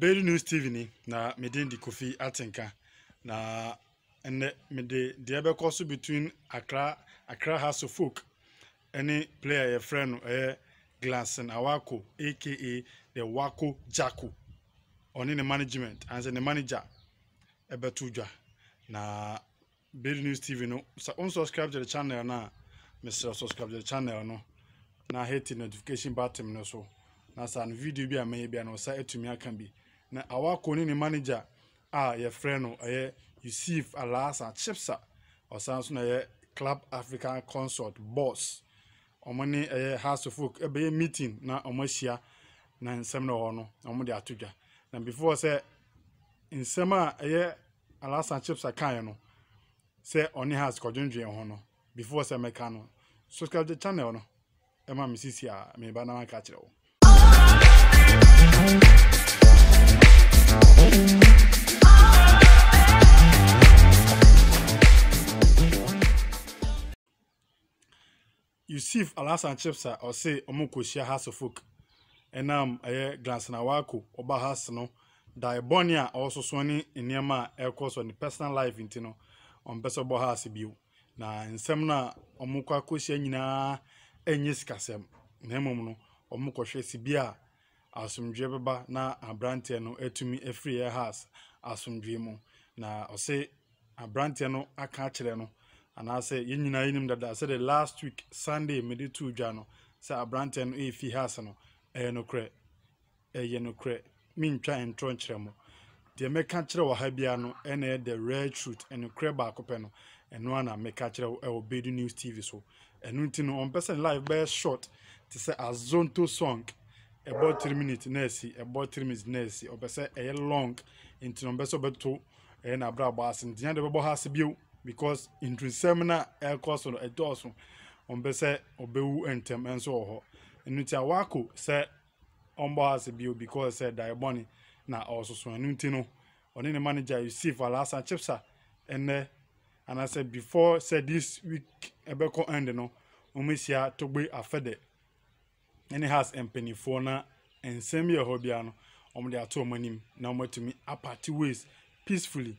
Daily News TV ni na mede de Kofi Atenka na ɛnɛ mede deɛ bɛkɔ so between Accra Accra House of Folk ɛne player yɛfrɛ no ɛyɛ Glanson Awako aka the Wako Jacko ɔne ne management ansa ne manager ɛbɛto dwa na Daily News TV no sɛ on to the channel no a mesrɛ subscribe to the channel no na hit notification button no so na saa no video bi a mɛyɛ bi a na ɔsa atumi aka bi na awako ne ne manager a yɛfrɛ no ɛyɛ yusuf alasa chipsa ɔsan so na ɛyɛ club african consort boss wɔn ne ɛyɛ house of folk ɛbɛyɛ meeting na wɔn ahyia na nsɛm na ɛwɔ no na de ato dwa na before sɛ nsɛm a ɛyɛ alasa chipsa kan no sɛ ɔne house kɔdwendwen ho no before sɛ mɛka no subscribe to channel no ɛma mi sisi a mi ba na ma ka kyerɛ yusuf alasan chipsa ɔse ɔmo nkɔhyia hasofok ɛnam ɛyɛ glansnawako ɔba has no daebɔne a ɔsoso ne nneɛma a ɛrekɔ so ne personal life nti no ɔmpɛ sɛ ɔbɔ has bio na nsɛm no a ɔmo kɔ akɔhyia nyinaa ɛnyɛ sikasɛm na mmom no ɔmo kɔhwɛ si bi a asomdwe bɛba na aberanteɛ no atumi afiri yɛ has asomdwe mu na ɔse aberanteɛ no aka akyerɛ no anaasɛ yɛn nyinaa yɛnim dada sɛde last week sunday mede too dwa no sɛ aberanteɛ no ɛɛfi ha ase no ɛyɛ nokorɛ ɛyɛ nokorɛ mentwa ntorɔ nkyerɛ mo deɛ mɛka kyerɛ wɔ ha bia no ɛna ɛyɛ the rare truth ɛnokorɛ baako pɛ no ɛno ana mɛka kyerɛ ɛwɔ bedu news tv so ɛno nti no ɔmpɛ sɛ live bɛyɛ short te sɛ azonto song ɛbɔ three minutes na ɛsi ɛbɔ three minutes na ɛsi ɔpɛ sɛ ɛyɛ long nti no ɔmpɛ sɛ ɔbɛto ɛyɛ n'abrabɔ ase nti yɛn de bɛbɔ ha ase bio because ntunsɛm na ɛrekɔ so no ɛdɔɔso ɔmpɛ sɛ ɔbɛwu ntɛm nso wɔ hɔ ɛnu ti a wakɔ sɛ ɔmbɔ ase bio because sɛ dae bɔne na ɔsoso ɛnu ti no ɔne ne manager yusuf alasa chipsa ɛnɛ anaasɛ before sɛ this week ɛbɛkɔ end no wɔn ahyia togbe afɛdɛ ɛne house mpanimfoɔ na nsɛm yɛ hɔ bia no wɔde ato wɔn anim na wɔatumi apati ways peacefully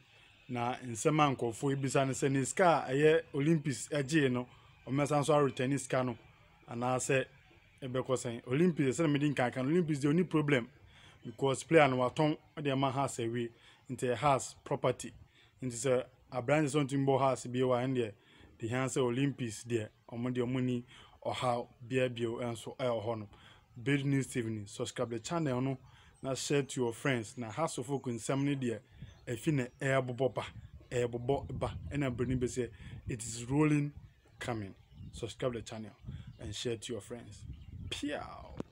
na nsɛm a nkɔfoɔ ebisa no sɛ ne sika a ɛyɛ olympics agyee eh, no ɔmɛsa nso aretɛne sika no anaasɛ ɛbɛkɔ sɛn olympics sɛ na mede nkankan olympics deɛ ɔni problem because player no watɔn ɔde ɛma house awie nti house property nti sɛ aberante sɛ ɔntumi bɔ house bi wɔ ɛn deɛ de hɛn sɛ olympics deɛ ɔmo deɛ ɔmo ni ɔhaw bia bio eh, nso ɛwɔ eh, hɔ no big news tv ni subscribe the channel no na share to your friends na house of folk nsɛm ne deɛ efi na ɛɛbobɔ ba ɛɛbobɔ ba ɛna benin bɛ sɛ it is rolling coming subscribe the channel and share to your friends Piao.